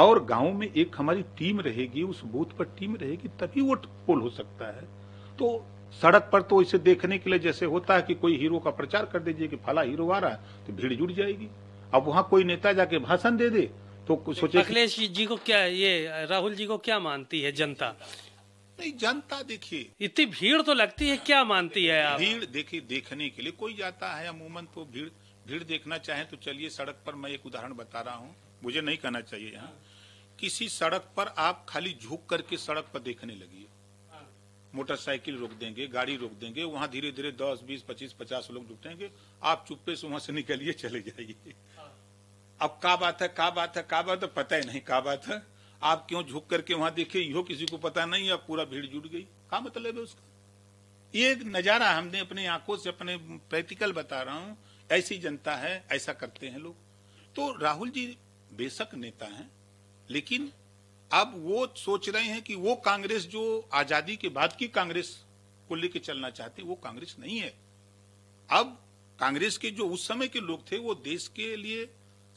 और गांव में एक हमारी टीम रहेगी उस बूथ पर टीम रहेगी तभी वो पोल हो सकता है तो सड़क पर तो इसे देखने के लिए जैसे होता है कि कोई हीरो का प्रचार कर दीजिए कि फला हीरो आ रहा है तो भीड़ जुड़ जाएगी अब वहाँ कोई नेता जाके भाषण दे दे तो सोचे अखिलेश जी को क्या ये राहुल जी को क्या मानती है जनता नहीं जनता देखिए इतनी भीड़ तो लगती है क्या मानती है आप भीड़ देखिए देखने के लिए कोई जाता है अमूमन तो भीड़ भीड़ देखना चाहे तो चलिए सड़क पर मैं एक उदाहरण बता रहा हूँ मुझे नहीं कहना चाहिए यहाँ किसी सड़क पर आप खाली झुक करके सड़क पर देखने लगी मोटरसाइकिल रोक देंगे गाड़ी रोक देंगे वहां धीरे धीरे दस बीस पच्चीस पचास लोग जुटेंगे आप चुप्पे से वहां से निकलिए चले जाइए अब का बात है का बात है का बात है पता ही नहीं का बात है आप क्यों झुक करके वहां देखिए यो किसी को पता नहीं अब पूरा भीड़ जुट गई का मतलब है उसका ये नजारा हमने अपनी आंखों से अपने प्रैक्टिकल बता रहा हूं ऐसी जनता है ऐसा करते हैं लोग तो राहुल जी बेशक नेता हैं लेकिन अब वो सोच रहे हैं कि वो कांग्रेस जो आजादी के बाद की कांग्रेस को लेकर चलना चाहते वो कांग्रेस नहीं है अब कांग्रेस के जो उस समय के लोग थे वो देश के लिए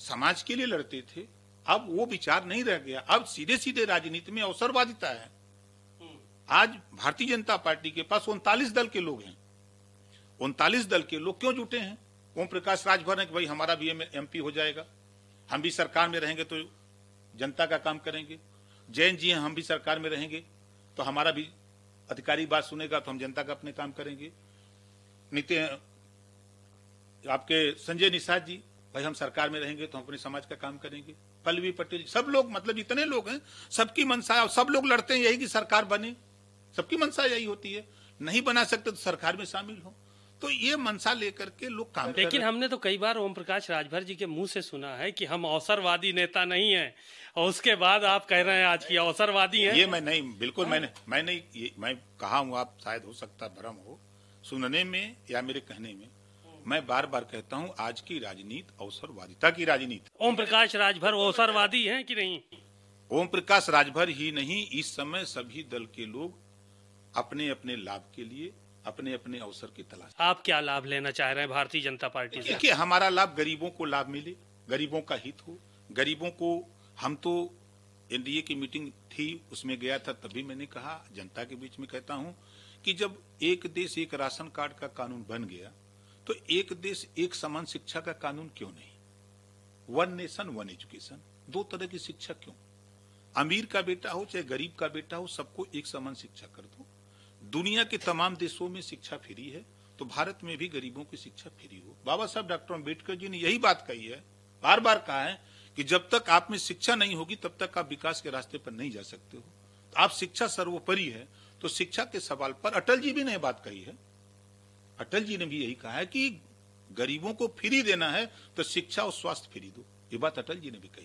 समाज के लिए लड़ते थे अब वो विचार नहीं रह गया अब सीधे सीधे राजनीति में अवसरवादिता है आज भारतीय जनता पार्टी के पास उनतालीस दल के लोग हैं उनतालीस दल के लोग क्यों जुटे हैं ओम प्रकाश राजभर ने कि भाई हमारा भी एमपी हो जाएगा हम भी सरकार में रहेंगे तो जनता का काम करेंगे जैन जी हम भी सरकार में रहेंगे तो हमारा भी अधिकारी बात सुनेगा तो हम जनता का अपने काम करेंगे नीति आपके संजय निषाद जी भाई हम सरकार में रहेंगे तो हम अपने समाज का काम करेंगे पल्लवी पटेल सब लोग मतलब इतने लोग हैं सबकी मनसा सब लोग लड़ते हैं यही कि सरकार बने सबकी मनसा यही होती है नहीं बना सकते तो सरकार में शामिल हों तो ये मनसा लेकर के लोग काम लेकिन हमने तो कई बार ओम प्रकाश राजभर जी के मुंह से सुना है कि हम अवसरवादी नेता नहीं है और उसके बाद आप कह रहे हैं आज की अवसरवादी है ये मैं नहीं बिल्कुल मैंने मैंने ये मैं कहा हूँ आप शायद हो सकता भ्रम हो सुनने में या मेरे कहने में मैं बार बार कहता हूँ आज की राजनीति अवसरवादिता की राजनीति ओम प्रकाश राजभर अवसरवादी है कि नहीं ओम प्रकाश राजभर ही नहीं इस समय सभी दल के लोग अपने अपने लाभ के लिए अपने अपने अवसर की तलाश आप क्या लाभ लेना चाह रहे हैं भारतीय जनता पार्टी देखिए हमारा लाभ गरीबों को लाभ मिले गरीबों का हित हो गरीबों को हम तो एनडीए की मीटिंग थी उसमें गया था तभी मैंने कहा जनता के बीच में कहता हूं कि जब एक देश एक राशन कार्ड का कानून बन गया तो एक देश एक समान शिक्षा का कानून क्यों नहीं वन नेशन वन एजुकेशन दो तरह की शिक्षा क्यों अमीर का बेटा हो चाहे गरीब का बेटा हो सबको एक समान शिक्षा कर दो दुनिया के तमाम देशों में शिक्षा फ्री है तो भारत में भी गरीबों की शिक्षा फ्री हो बाबा साहब डॉक्टर अम्बेडकर जी ने यही बात कही है बार बार कहा है कि जब तक आप में शिक्षा नहीं होगी तब तक आप विकास के रास्ते पर नहीं जा सकते हो तो आप शिक्षा सर्वोपरि है तो शिक्षा के सवाल पर अटल जी भी ने बात कही है अटल जी ने भी यही कहा है कि गरीबों को फ्री देना है तो शिक्षा और स्वास्थ्य फ्री दो ये बात अटल जी ने भी कही